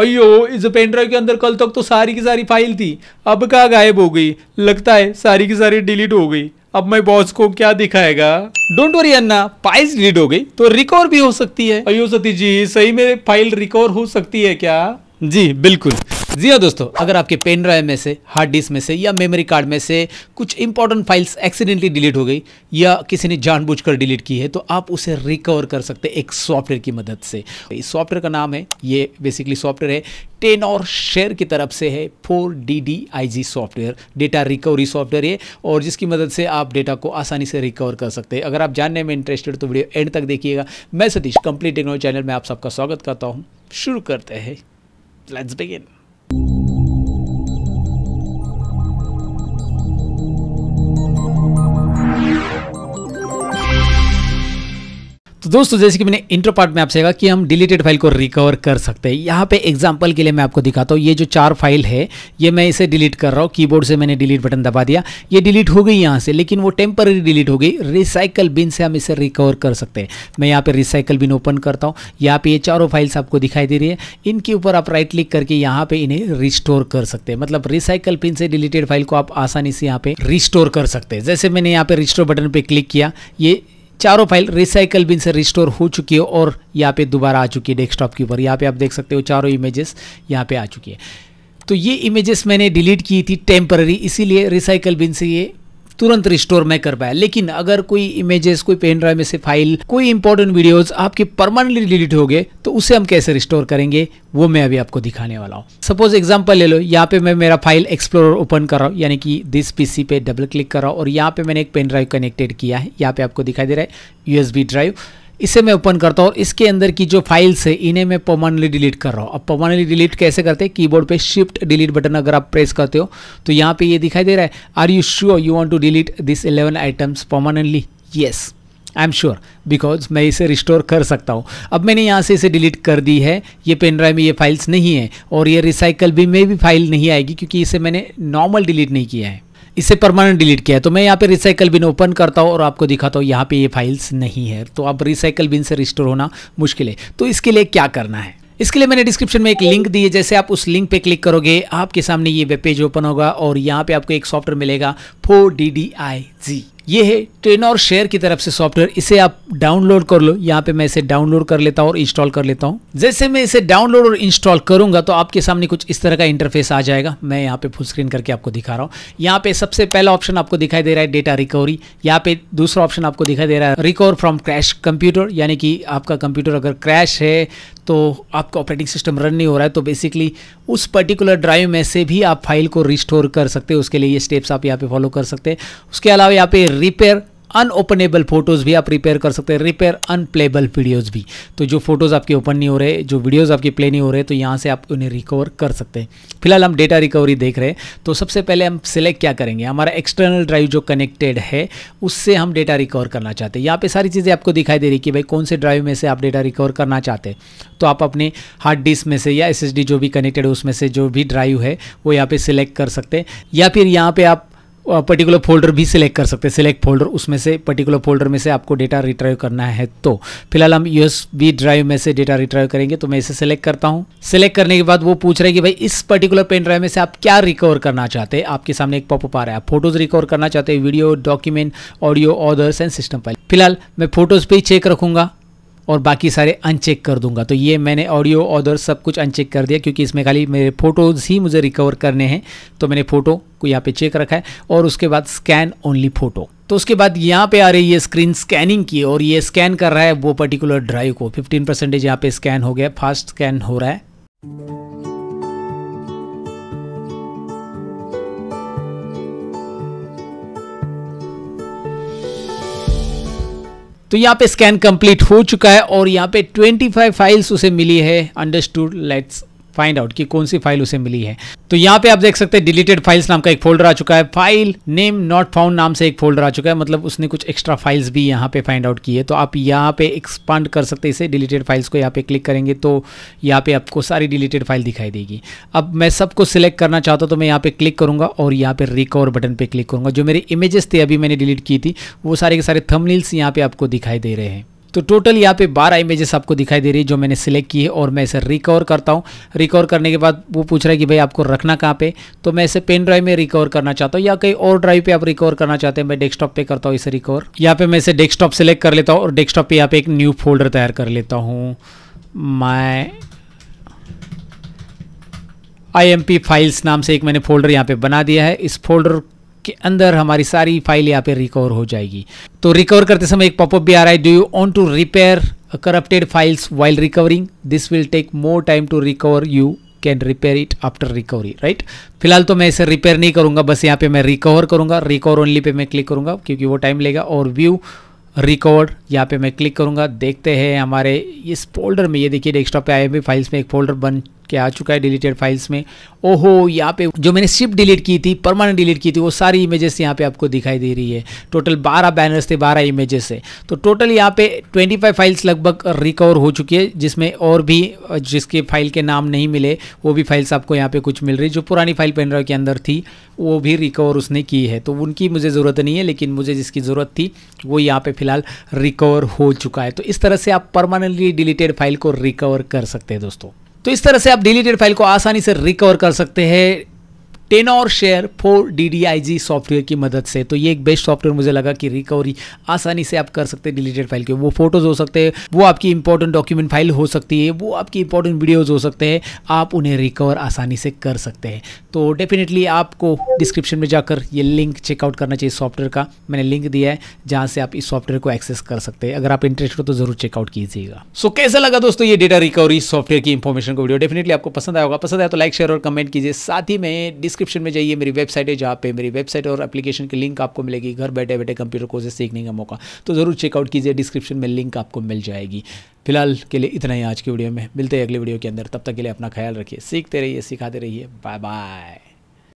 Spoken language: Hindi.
अयो इस पेन ड्राइव के अंदर कल तक तो सारी की सारी फाइल थी अब कहाँ गायब हो गई लगता है सारी की सारी डिलीट हो गई अब मैं बॉस को क्या दिखाएगा डोंट वरी अन्ना फाइल डिलीट हो गई तो रिकवर भी हो सकती है अयो सतीश जी सही में फाइल रिकवर हो सकती है क्या जी बिल्कुल जी हाँ दोस्तों अगर आपके पेन ड्राइव में से हार्ड डिस्क में से या मेमोरी कार्ड में से कुछ इंपॉर्टेंट फाइल्स एक्सीडेंटली डिलीट हो गई या किसी ने जानबूझकर डिलीट की है तो आप उसे रिकवर कर सकते हैं एक सॉफ्टवेयर की मदद से इस सॉफ्टवेयर का नाम है ये बेसिकली सॉफ्टवेयर है टेन और शेयर की तरफ से है four D D I G software data recovery software है और जिसकी मदद से आप डेटा को आसानी से रिकवर कर सकते हैं अगर आप जानने में इंटरेस्टेड तो वीडियो एंड तक देखिएगा मैं सतीश कंप्लीट टेक्नोलॉजी चैनल में आप सबका स्वागत करता हूँ शुरू करते हैं लेट्स बिगिन दोस्तों जैसे कि मैंने इंट्रो पार्ट में आपसे कहा कि हम डिलीटेड फाइल को रिकवर कर सकते हैं यहाँ पे एग्जांपल के लिए मैं आपको दिखाता हूँ ये जो चार फाइल है ये मैं इसे डिलीट कर रहा हूँ कीबोर्ड से मैंने डिलीट बटन दबा दिया ये डिलीट हो गई यहाँ से लेकिन वो टेम्पररी डिलीट हो गई रिसाइकल बिन से हम इसे रिकवर कर सकते हैं मैं यहाँ पर रिसाइकल बिन ओपन करता हूँ यहाँ पर ये चारों फाइल्स आपको दिखाई दे रही है इनके ऊपर आप राइट क्लिक करके यहाँ पर इन्हें रिस्टोर कर सकते हैं मतलब रिसाइकल पिन से डिलीटेड फाइल को आप आसानी से यहाँ पर रिस्टोर कर सकते हैं जैसे मैंने यहाँ पर रिस्टोर बटन पर क्लिक किया ये चारों फाइल रिसाइकल बिन से रिस्टोर हो चुकी है और यहाँ पे दोबारा आ चुकी है डेस्कटॉप के ऊपर यहाँ पे आप देख सकते हो चारों इमेजेस यहाँ पे आ चुकी है तो ये इमेजेस मैंने डिलीट की थी टेम्पररी इसीलिए रिसाइकल बिन से ये तुरंत रिस्टोर में कर पाया लेकिन अगर कोई इमेजेस कोई पेन ड्राइव में से फाइल कोई इंपॉर्टेंट वीडियोज आपके परमानेंटली डिलीट हो गए तो उसे हम कैसे रिस्टोर करेंगे वो मैं अभी आपको दिखाने वाला हूँ सपोज एग्जाम्पल ले लो यहाँ पे मैं मेरा फाइल एक्सप्लोर ओपन कर रहा हूँ यानी कि दिस पीसी पे डबल क्लिक कर रहा हूँ और यहाँ पे मैंने एक पेन ड्राइव कनेक्टेड किया है यहाँ पे आपको दिखाई दे रहा है यूएसबी ड्राइव इसे मैं ओपन करता हूँ और इसके अंदर की जो फाइल्स है इन्हें मैं परमानेंटली डिलीट कर रहा हूँ अब परमानेंटली डिलीट कैसे करते हैं कीबोर्ड पे शिफ्ट डिलीट बटन अगर आप प्रेस करते हो तो यहाँ पे ये दिखाई दे रहा है are you sure you want to delete this 11 items permanently yes I am sure because मैं इसे रिस्टोर कर सकता हूँ अब मैंने यहाँ से इसे डिलीट कर दी है ये पेन ड्राइव में ये फाइल्स नहीं है और ये रिसाइकल भी में भी फाइल नहीं आएगी क्योंकि इसे मैंने नॉर्मल डिलीट नहीं किया है इसे परमानेंट डिलीट किया है तो मैं यहाँ पे रिसाइकल बिन ओपन करता हूँ और आपको दिखाता हूँ यहाँ पे ये फाइल्स नहीं है तो आप रिसाइकल बिन से रिस्टोर होना मुश्किल है तो इसके लिए क्या करना है इसके लिए मैंने डिस्क्रिप्शन में एक लिंक दी है जैसे आप उस लिंक पे क्लिक करोगे आपके सामने ये वेब पेज ओपन होगा और यहाँ पे आपको एक सॉफ्टवेयर मिलेगा four D D I G ये है ट्रेन तो और शेयर की तरफ से सॉफ्टवेयर इसे आप डाउनलोड कर लो यहाँ पे मैं इसे डाउनलोड कर लेता हूँ और इंस्टॉल कर लेता हूँ जैसे मैं इसे डाउनलोड और इंस्टॉल करूंगा तो आपके सामने कुछ इस तरह का इंटरफेस आ जाएगा मैं यहाँ पे फुल स्क्रीन करके आपको दिखा रहा हूँ यहाँ पे सबसे पहला ऑप्शन आपको दिखाई दे रहा है डेटा रिकवरी यहाँ पे दूसरा ऑप्शन आपको दिखाई दे रहा है रिकवर फ्रॉम क्रैश कंप्यूटर यानी कि आपका कंप्यूटर अगर क्रैश है तो आपका ऑपरेटिंग सिस्टम रन नहीं हो रहा है तो बेसिकली उस पर्टिकुलर ड्राइव में से भी आप फाइल को रिस्टोर कर सकते हैं उसके लिए ये स्टेप्स आप यहाँ पे फॉलो कर सकते हैं उसके अलावा यहाँ पे रिपेयर अनओपनेबल फोटोज़ भी आप रिपेयर कर सकते हैं रिपेयर अनप्लेबल वीडियोज़ भी तो जो फोटोज़ आपके ओपन नहीं हो रहे जो वीडियोज़ आपके प्ले नहीं हो रहे तो यहाँ से आप उन्हें रिकवर कर सकते हैं फिलहाल हम डेटा रिकवरी देख रहे हैं तो सबसे पहले हम सिलेक्ट क्या करेंगे हमारा एक्सटर्नल ड्राइव जो कनेक्टेड है उससे हम डेटा रिकवर करना चाहते हैं यहाँ पे सारी चीज़ें आपको दिखाई दे रही कि भाई कौन से ड्राइव में से आप डेटा रिकवर करना चाहते हैं तो आप अपने हार्ड डिस्क में से या एस जो भी कनेक्टेड है उसमें से जो भी ड्राइव है वो यहाँ पर सिलेक्ट कर सकते हैं या फिर यहाँ पर आप पर्टिकुलर फोल्डर भी सिलेक्ट कर सकते हैं सिलेक्ट फोल्डर उसमें से पर्टिकुलर फोल्डर में से आपको डेटा रिट्राइव करना है तो फिलहाल हम बी ड्राइव में से डेटा रिट्राइव करेंगे तो मैं इसे सिलेक्ट करता हूँ सिलेक्ट करने के बाद वो पूछ रहे हैं कि भाई इस पर्टिकुलर पेन ड्राइव में से आप क्या रिकवर करना चाहते हैं आपके सामने एक पॉपअप आ रहा है आप फोटोज रिकवर करना चाहते हैं video document audio orders and system file फिलहाल मैं फोटोज पर ही चेक रखूंगा और बाकी सारे अनचेक कर दूंगा तो ये मैंने ऑडियो ऑर्डर सब कुछ अनचेक कर दिया क्योंकि इसमें खाली मेरे फ़ोटोज़ ही मुझे रिकवर करने हैं तो मैंने फ़ोटो को यहाँ पे चेक रखा है और उसके बाद स्कैन ओनली फ़ोटो तो उसके बाद यहाँ पे आ रही है स्क्रीन स्कैनिंग की और ये स्कैन कर रहा है वो पर्टिकुलर ड्राइव को फिफ्टीन परसेंटेज यहाँ पे स्कैन हो गया फास्ट स्कैन हो रहा है तो यहाँ पे स्कैन कंप्लीट हो चुका है और यहाँ पे 25 फाइल्स उसे मिली है अंडरस्टूड लेट्स फाइंड आउट कि कौन सी फाइल उसे मिली है तो यहाँ पे आप देख सकते हैं डिलीटेड फाइल्स नाम का एक फोल्डर आ चुका है फाइल नेम नॉट फाउंड नाम से एक फोल्डर आ चुका है मतलब उसने कुछ एक्स्ट्रा फाइल्स भी यहाँ पे फाइंड आउट की है तो आप यहाँ पे एक्सपांड कर सकते हैं इसे डिलीटेड फाइल्स को यहाँ पे क्लिक करेंगे तो यहाँ पे आपको सारी डिलीटेड फाइल दिखाई देगी अब मैं सबको सिलेक्ट करना चाहता हूँ तो मैं यहाँ पे क्लिक करूँगा और यहाँ पे रिकवर बटन पर क्लिक करूँगा जो मेरे इमेजेस थे अभी मैंने डिलीट की थी वो सारे के सारे थमनील्स यहाँ पे आपको दिखाई दे रहे हैं तो टोटल यहाँ पे बारह इमेजेस आपको दिखाई दे रही है जो मैंने सिलेक्ट की है और मैं इसे रिकवर करता हूँ रिकवर करने के बाद वो पूछ रहा है कि भाई आपको रखना कहाँ पे तो मैं इसे पेन ड्राइव में रिकवर करना चाहता हूँ या कहीं और ड्राइव पे आप रिकवर करना चाहते हैं मैं डेस्कटॉप पे करता हूँ इसे रिकवर यहाँ पे मैं इसे डेस्कटॉप सेलेक्ट कर लेता हूँ और डेस्कटॉप पे यहाँ पे एक न्यू फोल्डर तैयार कर लेता हूँ माई आई फाइल्स नाम से एक मैंने फोल्डर यहाँ पे बना दिया है इस फोल्डर के अंदर हमारी सारी फाइल यहाँ पे रिकवर हो जाएगी तो रिकवर करते समय एक पॉपअप भी आ रहा है do you want to repair corrupted files while recovering this will take more time to recover you can repair it after recovery right फिलहाल तो मैं इसे रिपेयर नहीं करूंगा बस यहाँ पे मैं रिकवर करूंगा रिकवर ओनली पे मैं क्लिक करूंगा क्योंकि वो टाइम लेगा और व्यू रिकॉर्ड यहाँ पे मैं क्लिक करूँगा देखते हैं हमारे इस फोल्डर में ये देखिए डेस्कटॉप पे आई फाइल्स में एक फोल्डर बन के आ चुका है डिलीटेड फाइल्स में ओहो यहाँ पे जो मैंने शिप डिलीट की थी परमानेंट डिलीट की थी वो सारी इमेजेस यहाँ पे आपको दिखाई दे रही है टोटल 12 बैनर्स थे 12 इमेजेस है तो टोटल यहाँ पे 25 फाइल्स लगभग रिकवर हो चुकी है जिसमें और भी जिसके फाइल के नाम नहीं मिले वो भी फाइल्स आपको यहाँ पे कुछ मिल रही जो पुरानी फाइल पेनड्राइव के अंदर थी वो भी रिकवर उसने की है तो उनकी मुझे ज़रूरत नहीं है लेकिन मुझे जिसकी ज़रूरत थी वो यहाँ पर फिलहाल रिकवर हो चुका है तो इस तरह से आप परमानेंटली डिलीटेड फाइल को रिकवर कर सकते हैं दोस्तों तो इस तरह से आप डिलीटेड फाइल को आसानी से रिकवर कर सकते हैं और शेयर फॉर डी सॉफ्टवेयर की मदद से तो ये एक बेस्ट सॉफ्टवेयर मुझे लगा कि रिकवरी आसानी से आप कर सकते हैं डिलीटेड फाइल के वो फोटोज हो सकते हैं वो आपकी इंपॉर्टेंट डॉक्यूमेंट फाइल हो सकती है वो आपकी इंपॉर्टेंट वीडियोज हो सकते हैं आप उन्हें रिकवर आसानी से कर सकते हैं तो डेफिनेटली आपको डिस्क्रिप्शन में जाकर ये लिंक चेकआउट करना चाहिए सॉफ्टवेयर का मैंने लिंक दिया है जहाँ से आप इस सॉफ्टवेयर को एक्सेस कर सकते हैं अगर आप इंटरेस्ट हो तो जरूर चेकआउट कीजिएगा सो so, कैसा लगा दोस्तों ये डेटा रिकवरी सॉफ्टवेयर की इंफॉर्मेशन का वीडियो डेफिनेटली आपको पसंद आएगा पसंद आया तो लाइक शेयर और कमेंट कीजिए साथ ही में डिस्क्रिप्शन में जाइए मेरी वेबसाइट है जहाँ पे मेरी वेबसाइट और एप्लीकेशन की लिंक आपको मिलेगी घर बैठे बैठे कंप्यूटर कोर्सेज सीखने का मौका तो ज़रूर चेकआउट कीजिए डिस्क्रिप्शन में लिंक आपको मिल जाएगी फिलहाल के लिए इतना ही आज की वीडियो में मिलते हैं अगले वीडियो के अंदर तब तक के लिए अपना ख्याल रखिए सीखते रहिए सिखाते रहिए बाय बाय